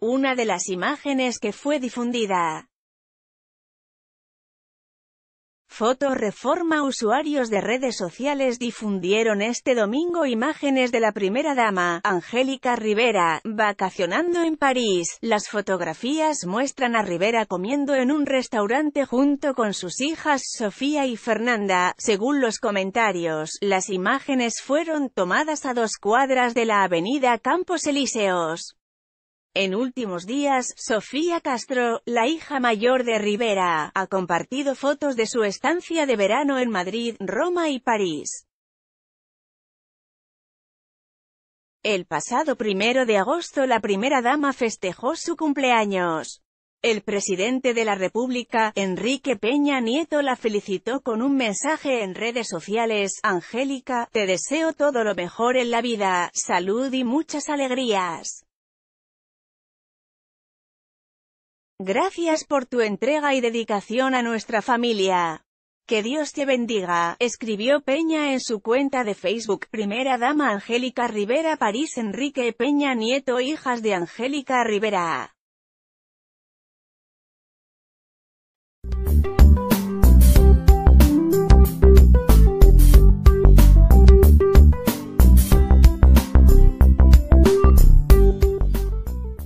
Una de las imágenes que fue difundida Foto Reforma Usuarios de redes sociales difundieron este domingo imágenes de la primera dama, Angélica Rivera, vacacionando en París. Las fotografías muestran a Rivera comiendo en un restaurante junto con sus hijas Sofía y Fernanda. Según los comentarios, las imágenes fueron tomadas a dos cuadras de la avenida Campos Elíseos. En últimos días, Sofía Castro, la hija mayor de Rivera, ha compartido fotos de su estancia de verano en Madrid, Roma y París. El pasado primero de agosto la primera dama festejó su cumpleaños. El presidente de la República, Enrique Peña Nieto la felicitó con un mensaje en redes sociales, Angélica, te deseo todo lo mejor en la vida, salud y muchas alegrías. Gracias por tu entrega y dedicación a nuestra familia. Que Dios te bendiga, escribió Peña en su cuenta de Facebook, primera dama Angélica Rivera París Enrique Peña Nieto hijas de Angélica Rivera.